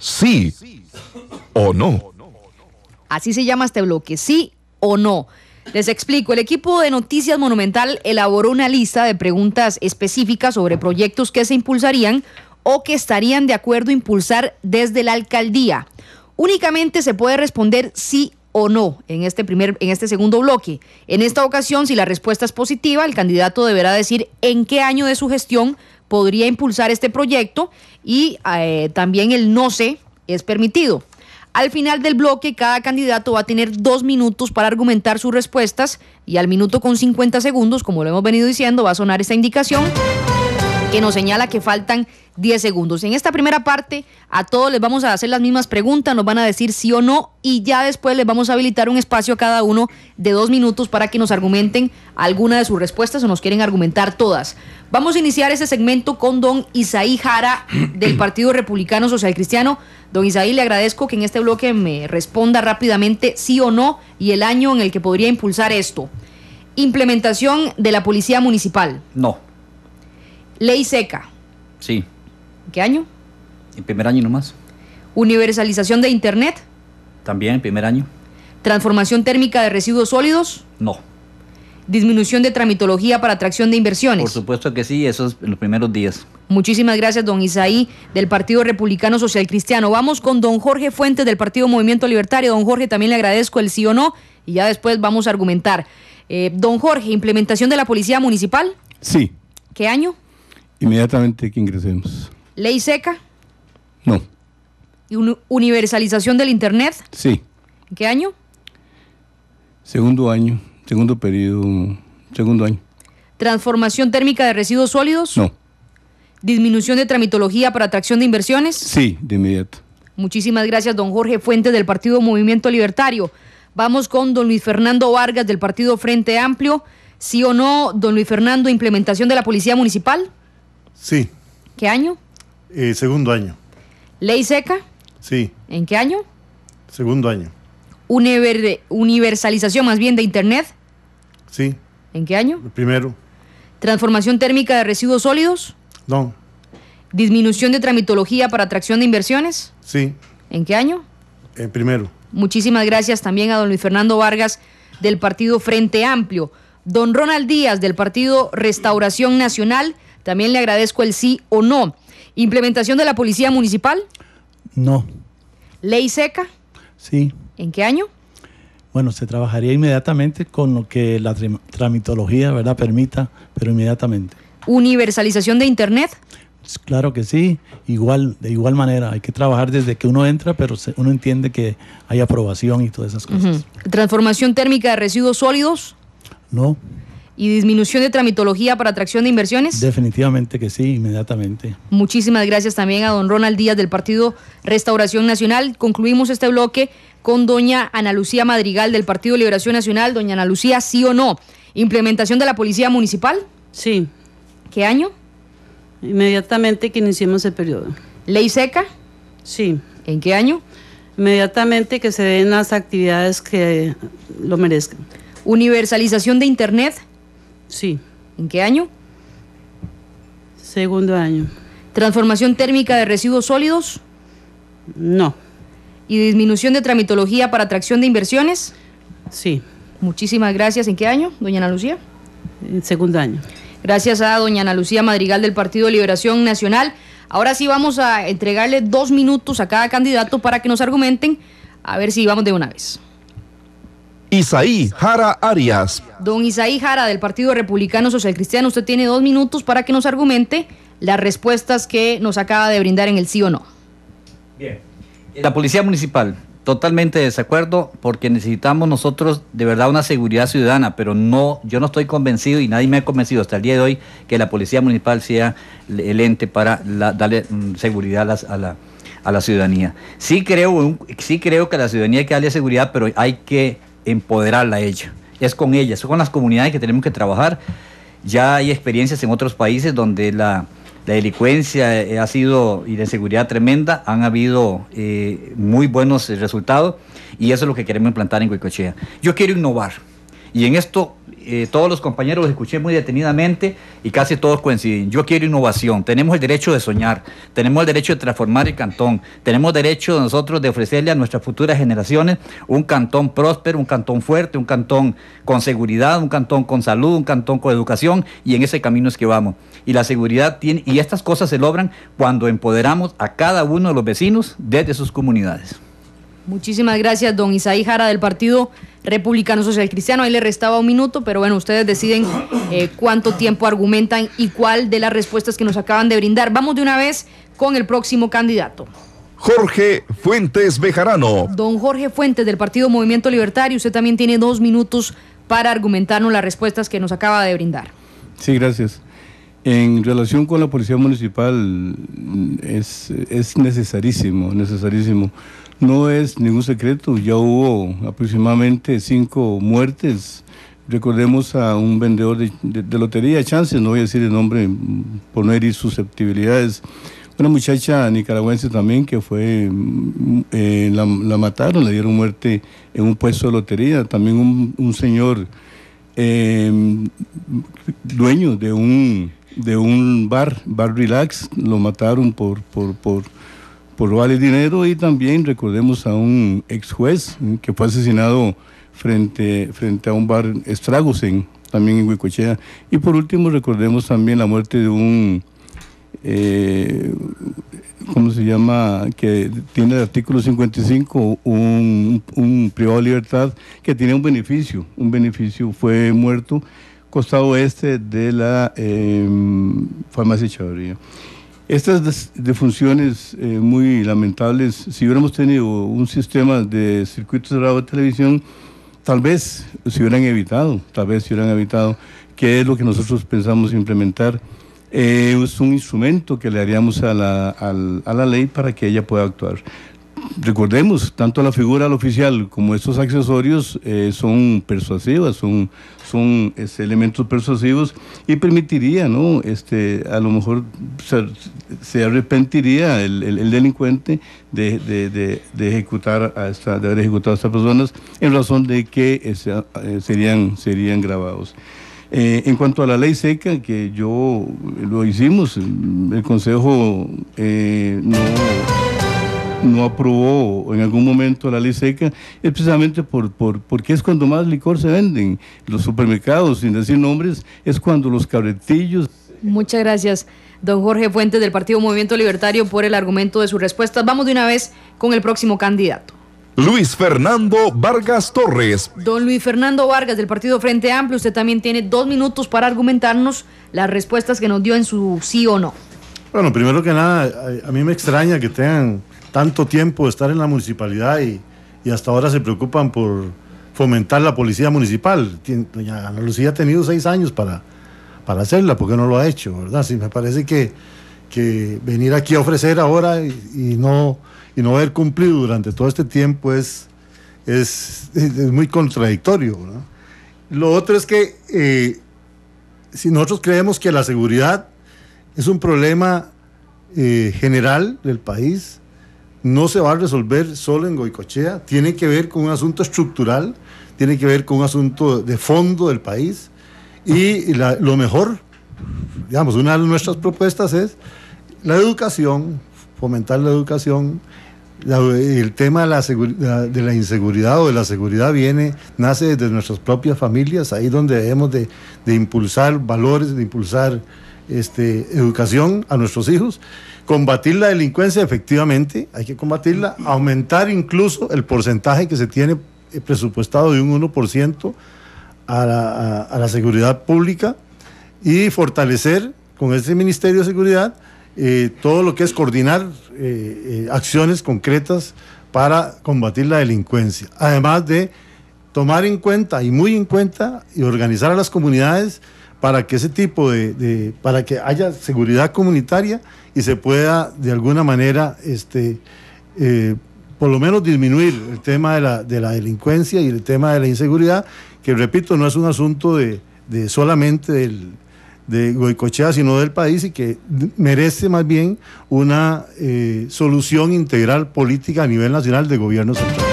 sí o no. Así se llama este bloque, sí o no. Les explico, el equipo de Noticias Monumental elaboró una lista de preguntas específicas sobre proyectos que se impulsarían o que estarían de acuerdo impulsar desde la alcaldía. Únicamente se puede responder sí o no en este primer en este segundo bloque. En esta ocasión, si la respuesta es positiva, el candidato deberá decir en qué año de su gestión podría impulsar este proyecto y eh, también el no sé es permitido. Al final del bloque, cada candidato va a tener dos minutos para argumentar sus respuestas y al minuto con 50 segundos, como lo hemos venido diciendo, va a sonar esta indicación que nos señala que faltan 10 segundos. En esta primera parte a todos les vamos a hacer las mismas preguntas, nos van a decir sí o no y ya después les vamos a habilitar un espacio a cada uno de dos minutos para que nos argumenten alguna de sus respuestas o nos quieren argumentar todas. Vamos a iniciar ese segmento con don Isaí Jara del Partido Republicano Social Cristiano. Don Isaí, le agradezco que en este bloque me responda rápidamente sí o no y el año en el que podría impulsar esto. Implementación de la Policía Municipal. No. Ley seca. Sí qué año? En primer año nomás. Universalización de Internet. También en primer año. Transformación térmica de residuos sólidos. No. Disminución de tramitología para atracción de inversiones. Por supuesto que sí, eso es en los primeros días. Muchísimas gracias, don Isaí, del Partido Republicano Social Cristiano. Vamos con don Jorge Fuentes, del Partido Movimiento Libertario. Don Jorge, también le agradezco el sí o no, y ya después vamos a argumentar. Eh, don Jorge, implementación de la policía municipal. Sí. ¿Qué año? Inmediatamente que ingresemos. ¿Ley seca? No. ¿Y universalización del Internet? Sí. ¿En qué año? Segundo año, segundo periodo, segundo año. ¿Transformación térmica de residuos sólidos? No. ¿Disminución de tramitología para atracción de inversiones? Sí, de inmediato. Muchísimas gracias, don Jorge Fuentes del Partido Movimiento Libertario. Vamos con don Luis Fernando Vargas del Partido Frente Amplio. ¿Sí o no, don Luis Fernando, implementación de la Policía Municipal? Sí. ¿Qué año? Eh, segundo año. Ley seca. Sí. ¿En qué año? Segundo año. universalización más bien de Internet. Sí. ¿En qué año? primero. Transformación térmica de residuos sólidos. No. Disminución de tramitología para atracción de inversiones. Sí. ¿En qué año? primero. Muchísimas gracias también a don Luis Fernando Vargas del partido Frente Amplio. Don Ronald Díaz del partido Restauración Nacional, también le agradezco el sí o no. ¿Implementación de la policía municipal? No. ¿Ley seca? Sí. ¿En qué año? Bueno, se trabajaría inmediatamente con lo que la tramitología, ¿verdad?, permita, pero inmediatamente. ¿Universalización de Internet? Pues, claro que sí, igual, de igual manera, hay que trabajar desde que uno entra, pero uno entiende que hay aprobación y todas esas cosas. ¿Transformación térmica de residuos sólidos? No y disminución de tramitología para atracción de inversiones? Definitivamente que sí, inmediatamente. Muchísimas gracias también a don Ronald Díaz del Partido Restauración Nacional. Concluimos este bloque con doña Ana Lucía Madrigal del Partido Liberación Nacional. Doña Ana Lucía, sí o no, implementación de la policía municipal. Sí. ¿Qué año? Inmediatamente que iniciemos el periodo. ¿Ley seca? Sí. ¿En qué año? Inmediatamente que se den las actividades que lo merezcan. Universalización de Internet. Sí. ¿En qué año? Segundo año. ¿Transformación térmica de residuos sólidos? No. ¿Y disminución de tramitología para atracción de inversiones? Sí. Muchísimas gracias. ¿En qué año, doña Ana Lucía? En segundo año. Gracias a doña Ana Lucía Madrigal del Partido de Liberación Nacional. Ahora sí vamos a entregarle dos minutos a cada candidato para que nos argumenten, a ver si vamos de una vez. Isaí Jara Arias. Don Isaí Jara del Partido Republicano Social Cristiano, usted tiene dos minutos para que nos argumente las respuestas que nos acaba de brindar en el sí o no. Bien. Eh, la Policía Municipal, totalmente de desacuerdo porque necesitamos nosotros de verdad una seguridad ciudadana, pero no, yo no estoy convencido y nadie me ha convencido hasta el día de hoy que la Policía Municipal sea el ente para darle mm, seguridad a, la ciudadanía. Sí creo, sí creo que a la ciudadanía hay que darle seguridad, pero hay que empoderarla a ella. Es con ella, son con las comunidades que tenemos que trabajar. Ya hay experiencias en otros países donde la, la delincuencia eh, ha sido y de seguridad tremenda, han habido eh, muy buenos resultados y eso es lo que queremos implantar en Huicochea. Yo quiero innovar y en esto eh, todos los compañeros los escuché muy detenidamente y casi todos coinciden. Yo quiero innovación, tenemos el derecho de soñar, tenemos el derecho de transformar el cantón, tenemos derecho nosotros de ofrecerle a nuestras futuras generaciones un cantón próspero, un cantón fuerte, un cantón con seguridad, un cantón con salud, un cantón con educación y en ese camino es que vamos. Y la seguridad tiene, y estas cosas se logran cuando empoderamos a cada uno de los vecinos desde sus comunidades. Muchísimas gracias, don Isaí Jara del partido republicano social cristiano. Ahí le restaba un minuto, pero bueno, ustedes deciden eh, cuánto tiempo argumentan y cuál de las respuestas que nos acaban de brindar. Vamos de una vez con el próximo candidato. Jorge Fuentes Bejarano. Don Jorge Fuentes del Partido Movimiento Libertario, usted también tiene dos minutos para argumentarnos las respuestas que nos acaba de brindar. Sí, gracias. En relación con la Policía Municipal, es, es necesarísimo, necesarísimo no es ningún secreto, ya hubo aproximadamente cinco muertes. Recordemos a un vendedor de, lotería, chances, no voy a decir el nombre, poner herir susceptibilidades. Una muchacha nicaragüense también que fue, eh, la, mataron, le dieron muerte en un puesto de lotería. También un, señor em, dueño de un, de un bar, Bar Relax, lo mataron por, por, por por vale dinero y también recordemos a un ex juez eh, que fue asesinado frente, frente a un bar Estragos también en Huicochea. Y por último recordemos también la muerte de un, eh, ¿cómo se llama? Que tiene el artículo 55, un, privado de libertad que tiene un beneficio, un beneficio fue muerto costado este de la eh, farmacia Chavarría. Estas defunciones eh, muy lamentables, si hubiéramos tenido un sistema de circuitos radio de televisión, tal vez se hubieran evitado, tal vez se hubieran evitado, que es lo que nosotros pensamos implementar. Eh, es un instrumento que le haríamos a la ley para que ella pueda actuar recordemos, tanto la figura al oficial como estos accesorios eh, son persuasivas, son, son este, elementos persuasivos y permitiría, ¿no? Este, a lo mejor se, arrepentiría el, delincuente de, ejecutar esta, de haber ejecutado a estas personas en razón de que eh, serían, serían grabados. Eh, en cuanto a la ley seca, que yo lo hicimos, el Consejo no no aprobó en algún momento la ley seca es precisamente por, porque es cuando más licor se venden. Los supermercados, sin decir nombres, es cuando los cabretillos... Muchas gracias, don Jorge Fuentes del Partido Movimiento Libertario, por el argumento de sus respuestas. Vamos de una vez con el próximo candidato. Luis Fernando Vargas Torres. Don Luis Fernando Vargas del Partido Frente Amplio, usted también tiene dos minutos para argumentarnos las respuestas que nos dio en su sí o no. Bueno, primero que nada, a mí me extraña que tengan tanto tiempo de estar en la municipalidad y, y hasta ahora se preocupan por fomentar la policía municipal. Doña Ana Lucía ha tenido seis años para, para hacerla, porque no lo ha hecho, ¿verdad? Sí, me parece que, que venir aquí a ofrecer ahora y, no, y no haber cumplido durante todo este tiempo es, es, es muy contradictorio, Lo otro es que eh, si nosotros creemos que la seguridad es un problema eh, general del país, no se va a resolver solo en Goicochea, tiene que ver con un asunto estructural, tiene que ver con un asunto de fondo del país y lo mejor, digamos, una de nuestras propuestas es la educación, fomentar la educación, el tema de la, inseguridad o de la seguridad viene, nace desde nuestras propias familias, ahí donde debemos de, impulsar valores, de impulsar este, educación a nuestros hijos. Combatir la delincuencia, efectivamente, hay que combatirla, aumentar incluso el porcentaje que se tiene eh, presupuestado de un 1% a la, a la seguridad pública y fortalecer con este Ministerio de Seguridad eh, todo lo que es coordinar eh, eh, acciones concretas para combatir la delincuencia. Además de tomar en cuenta y muy en cuenta y organizar a las comunidades para que ese tipo de, para que haya seguridad comunitaria y se pueda de alguna manera este por lo menos disminuir el tema de la, delincuencia y el tema de la inseguridad, que repito, no es un asunto de, de solamente del, de Goicochea, sino del país y que merece más bien una eh, solución integral política a nivel nacional de gobierno central.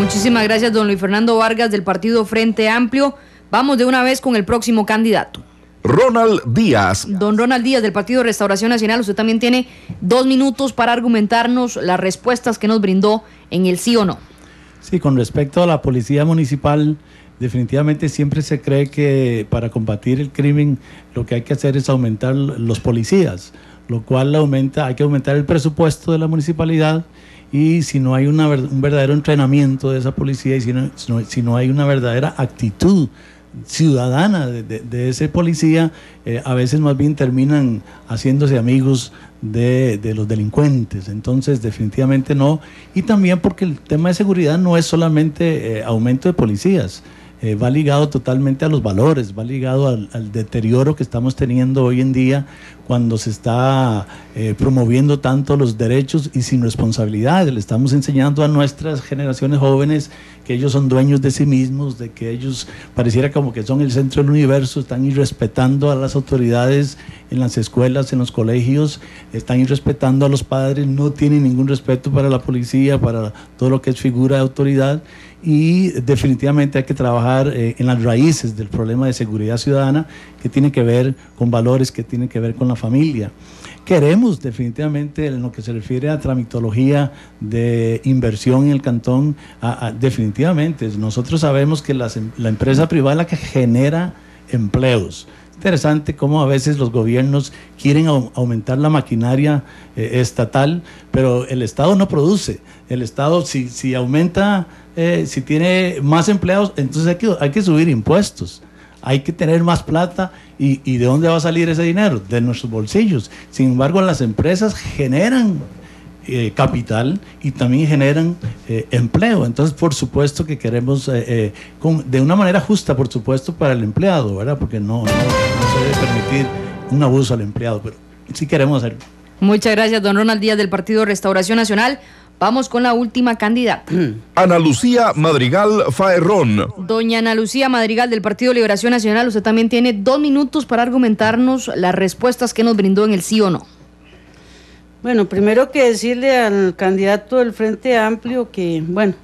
Muchísimas gracias, don Luis Fernando Vargas del partido Frente Amplio. Vamos de una vez con el próximo candidato. Ronald Díaz. Don Ronald Díaz del Partido Restauración Nacional, usted también tiene dos minutos para argumentarnos las respuestas que nos brindó en el sí o no. Sí, con respecto a la policía municipal, definitivamente siempre se cree que para combatir el crimen lo que hay que hacer es aumentar los policías, lo cual aumenta, hay que aumentar el presupuesto de la municipalidad y si no hay un verdadero entrenamiento de esa policía y si no, hay una verdadera actitud ciudadana de, ese policía, eh, a veces más bien terminan haciéndose amigos de, los delincuentes. Entonces, definitivamente no. Y también porque el tema de seguridad no es solamente eh, aumento de policías. Eh, va ligado totalmente a los valores, va ligado al, deterioro que estamos teniendo hoy en día cuando se está eh, promoviendo tanto los derechos y sin responsabilidad. Le estamos enseñando a nuestras generaciones jóvenes que ellos son dueños de sí mismos, de que ellos pareciera como que son el centro del universo, están irrespetando a las autoridades en las escuelas, en los colegios, están irrespetando a los padres, no tienen ningún respeto para la policía, para todo lo que es figura de autoridad y definitivamente hay que trabajar eh, en las raíces del problema de seguridad ciudadana que tiene que ver con valores, que tiene que ver con la familia. Queremos definitivamente en lo que se refiere a tramitología de inversión en el cantón, definitivamente nosotros sabemos que em, la empresa privada es la que genera empleos interesante cómo a veces los gobiernos quieren aumentar la maquinaria eh, estatal, pero el Estado no produce. El Estado, si, si aumenta, eh, si tiene más empleados, entonces hay que, hay que subir impuestos. Hay que tener más plata y, y de dónde va a salir ese dinero? De nuestros bolsillos. Sin embargo, las empresas generan eh, capital y también generan eh, empleo. Entonces, por supuesto que queremos, eh, con, de una manera justa, por supuesto, para el empleado, ¿verdad? Porque no, se debe permitir un abuso al empleado, pero sí queremos hacerlo. Muchas gracias, don Ronald Díaz del Partido Restauración Nacional. Vamos con la última candidata. Ana Lucía Madrigal Faerrón. Doña Ana Lucía Madrigal del Partido Liberación Nacional, usted también tiene dos minutos para argumentarnos las respuestas que nos brindó en el sí o no. Bueno, primero que decirle al candidato del Frente Amplio que, bueno,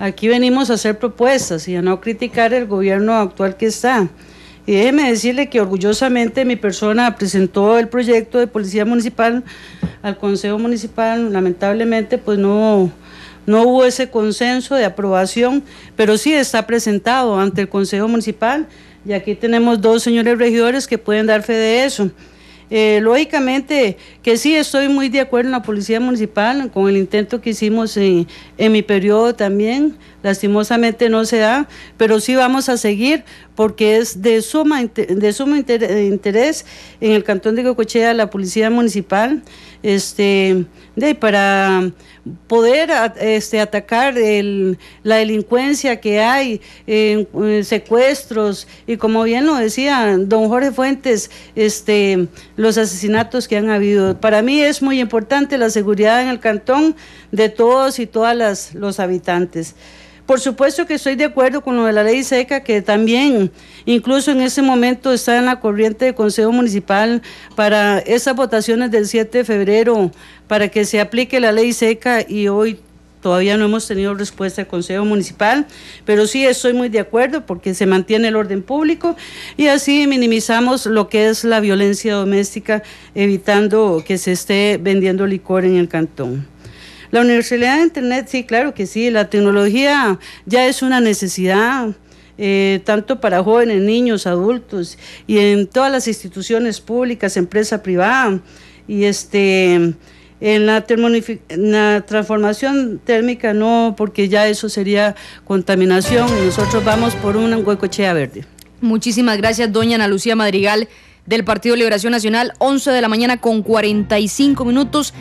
aquí venimos a hacer propuestas y a no criticar el gobierno actual que está. Y déjeme decirle que orgullosamente mi persona presentó el proyecto de policía municipal al Consejo Municipal. Lamentablemente, pues no, no hubo ese consenso de aprobación, pero sí está presentado ante el Consejo Municipal. Y aquí tenemos dos señores regidores que pueden dar fe de eso. Eh, lógicamente que sí, estoy muy de acuerdo en la Policía Municipal con el intento que hicimos en mi periodo también lastimosamente no se da, pero sí vamos a seguir porque es de suma de sumo eh, interés en el cantón de Cocochea la policía municipal este de para poder este atacar el, la delincuencia que hay secuestros y como bien lo decía don Jorge Fuentes este los asesinatos que han habido para mí es muy importante la seguridad en el cantón de todos y todas las los habitantes por supuesto que estoy de acuerdo con lo de la ley seca, que también incluso en ese momento está en la corriente del Consejo Municipal para esas votaciones del 7 de febrero, para que se aplique la ley seca y hoy todavía no hemos tenido respuesta del Consejo Municipal, pero sí estoy muy de acuerdo porque se mantiene el orden público y así minimizamos lo que es la violencia doméstica, evitando que se esté vendiendo licor en el cantón. La universalidad de Internet, sí, claro que sí, la tecnología ya es una necesidad. Eh, tanto para jóvenes, niños, adultos y en todas las instituciones públicas, empresa privada y este en la, transformación térmica no, porque ya eso sería contaminación nosotros vamos por una huecochea verde. Muchísimas gracias, doña Ana Lucía Madrigal del Partido Liberación Nacional, 11 de la mañana con 45 minutos.